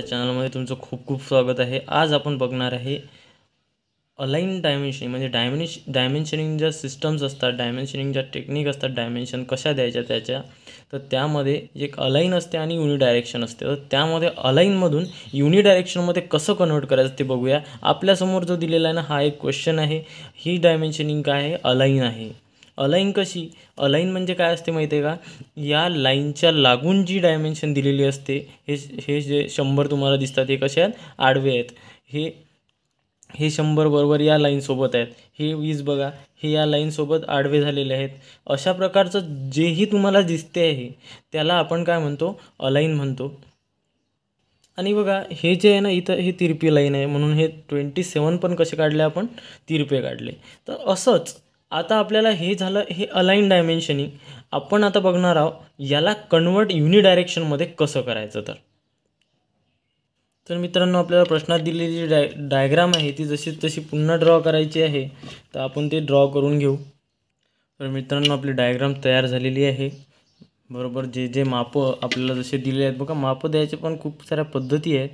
channel चॅनलमध्ये तुम खूब खूब स्वागत है आज आपण बघणार है अलाइन डायमेन्शनिंग म्हणजे डायमेन्श डायमेन्शनिंग ज्या सिस्टम्स आता डायमेन्शनिंग ज्या टेक्निक असतात डायमेन्शन कशा द्यायच्या त्याच्या एक अलाइन असते आणि युनि डायरेक्शन असते तर त्यामध्ये अलाईनमधून युनि डायरेक्शनमध्ये कसं कन्वर्ट करायचं बगू बघूया आपल्यासमोर जो दिल्ला आहे ना हा एक क्वेश्चन है हि डायमेन्शनिंग का है अलाइन है अलाईन कशी अलाईन म्हणजे काय असते माहिती आहे का या लाईनच्या लागून जी डायमेन्शन दिलेली असते हे हे जे शंभर तुम्हाला दिसतात हे कसे आहेत आडवे आहेत हे हे शंभर बरोबर या लाईनसोबत आहेत हे वीज बघा हे या लाईनसोबत आडवे झालेले आहेत अशा प्रकारचं जेही तुम्हाला दिसते आहे त्याला आपण काय म्हणतो अलाईन म्हणतो आणि बघा हे जे आहे ना इथं हे तिरपी लाईन आहे म्हणून हे ट्वेंटी सेवन पण कसे काढले आपण तिरपे काढले तर असंच आता आपल्याला हे झालं हे अलाईन डायमेन्शनिंग आपण आता बघणार आहोत याला कन्वर्ट युनि डायरेक्शनमध्ये कसं करायचं तर तर मित्रांनो आपल्याला प्रश्नात दिलेली जी डाय डायग्राम आहे ती जशी तशी पुन्हा ड्रॉ करायची आहे तर आपण ते ड्रॉ करून घेऊ तर मित्रांनो आपली डायग्राम तयार झालेली आहे बरोबर जे जे मापं आपल्याला जसे दिले आहेत बघा मापं द्यायचे पण खूप साऱ्या पद्धती आहेत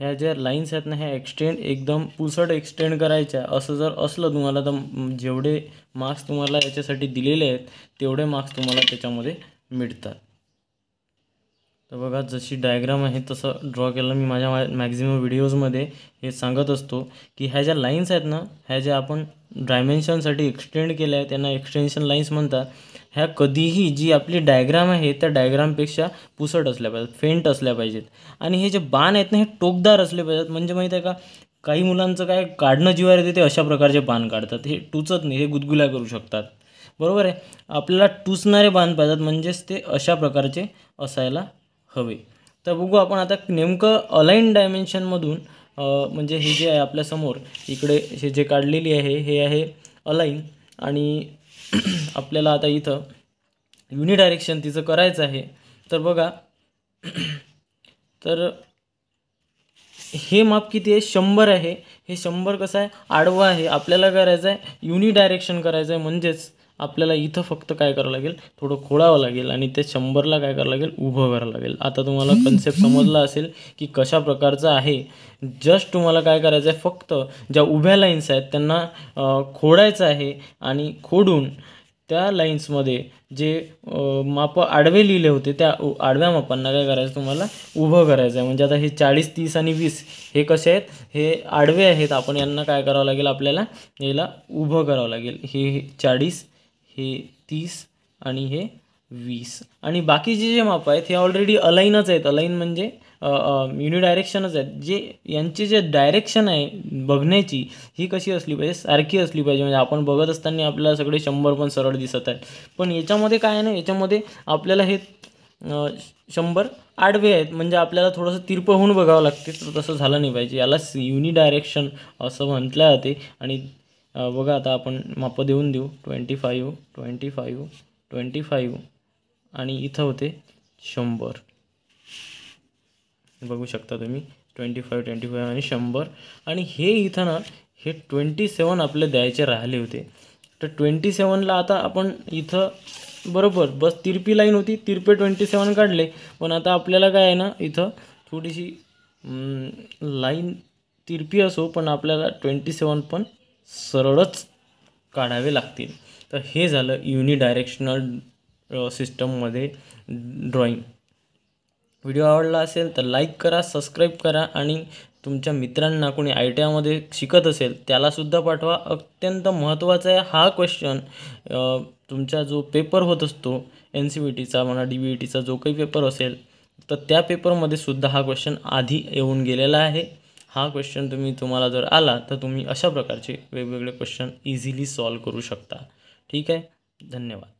ह्या ज्या लाईन्स आहेत ना ह्या एक्सटेंड एकदम पुसट एक्सटेंड करायच्या असं जर असलं तुम्हाला तर जेवढे मार्क्स तुम्हाला याच्यासाठी दिलेले आहेत तेवढे मार्क्स तुम्हाला त्याच्यामध्ये मिळतात तर बघा जशी डायग्राम आहे तसं ड्रॉ केलं मी माझ्या मॅक्झिमम व्हिडिओजमध्ये हे सांगत असतो की ह्या ज्या लाईन्स आहेत ना ह्या ज्या आपण डायमेन्शनसाठी एक्सटेंड केल्या आहेत त्यांना एक्सटेन्शन लाईन्स म्हणतात ह्या कधीही जी आपली डायग्राम आहे त्या डायग्रामपेक्षा पुसट असल्या पाहिजेत फेंट असल्या पाहिजेत आणि हे जे बाण आहेत ना हे टोकदार असले पाहिजेत म्हणजे माहीत आहे का काही मुलांचं काय काढणं जिवार येते ते अशा प्रकारचे बाण काढतात हे टुचत नाही हे गुदगुल्या करू शकतात बरोबर आहे आपल्याला टुचणारे बाण पाहिजेत म्हणजेच ते अशा प्रकारचे असायला हवे तर बघू आपण आता नेमकं अलाईन डायमेन्शनमधून म्हणजे हे जे आहे आपल्यासमोर इकडे हे जे काढलेली आहे हे आहे अलाईन आणि आपल्याला आता इथं युनिडायरेक्शन तिचं करायचं आहे तर बघा तर हे माप किती आहे शंभर आहे हे शंभर कसं आहे आडवं आहे आपल्याला करायचं आहे युनिडायरेक्शन करायचं आहे म्हणजेच आपल्याला इथं फक्त काय करावं लागेल थोडं खोळावं लागेल आणि ते शंभरला काय करावं लागेल उभं करावं लागेल आता तुम्हाला कन्सेप्ट समजला असेल की कशा प्रकारचं आहे जस्ट तुम्हाला काय करायचं आहे फक्त ज्या उभ्या लाईन्स आहेत त्यांना खोडायचं आहे आणि खोडून त्या लाईन्समध्ये जे माप आडवे लिहिले होते त्या आडव्या मापांना काय करायचं तुम्हाला उभं करायचं आहे म्हणजे आता हे चाळीस तीस आणि वीस हे कसे आहेत हे आडवे आहेत आपण यांना काय करावं लागेल आपल्याला याला उभं करावं लागेल हे चाळीस हे तीस आणि हे वीस आणि बाकीचे जे माप आहेत हे ऑलरेडी अलाईनच आहेत अलाईन म्हणजे युनिडायरेक्शनच आहेत जे यांचे जे डायरेक्शन आहे बघण्याची ही कशी असली पाहिजे सारखी असली पाहिजे म्हणजे आपण बघत असताना आपल्याला सगळे शंभर पण सरळ दिसत आहेत पण याच्यामध्ये काय आहे ना याच्यामध्ये आपल्याला हे शंभर आडवे आहेत म्हणजे आपल्याला थोडंसं तिरप होऊन बघावं लागते तर तसं झालं नाही पाहिजे याला युनिडायरेक्शन असं म्हटलं जाते आणि बघा आता आपण मापं देऊन देऊ twenty five twenty five twenty five आणि इथं होते शंभर बघू शकता तुम्ही ट्वेंटी फाईव्ह ट्वेंटी फाईव्ह आणि शंभर आणि हे इथं ना हे ट्वेंटी सेवन आपले द्यायचे राहिले होते तर ट्वेंटी सेवनला आता आपण इथं बरोबर बस तिरपी लाईन होती तिरपे ट्वेंटी सेवन काढले पण आता आपल्याला काय आहे ना इथं थोडीशी लाईन तिरपी असो पण आपल्याला ट्वेंटी सेवन पण सरळच काढावे लागतील तर हे झालं युनिडायरेक्शनल सिस्टममध्ये ड्रॉईंग व्हिडिओ आवडला असेल तर लाईक करा सबस्क्राईब करा आणि तुमच्या मित्रांना कोणी आय टी आयमध्ये शिकत असेल त्यालासुद्धा पाठवा अत्यंत महत्त्वाचा आहे हा क्वेश्चन तुमचा जो पेपर होत असतो एन सी बी टीचा म्हणा डी बी ई टीचा जो काही पेपर असेल तर त्या पेपरमध्ये सुद्धा हा क्वेश्चन आधी येऊन गेलेला आहे हा क्वेश्चन तुम्ही तुम्हाला जर आला तर तुम्ही अशा प्रकारचे वेगवेगळे क्वेश्चन इझिली सॉल्व करू शकता ठीक आहे धन्यवाद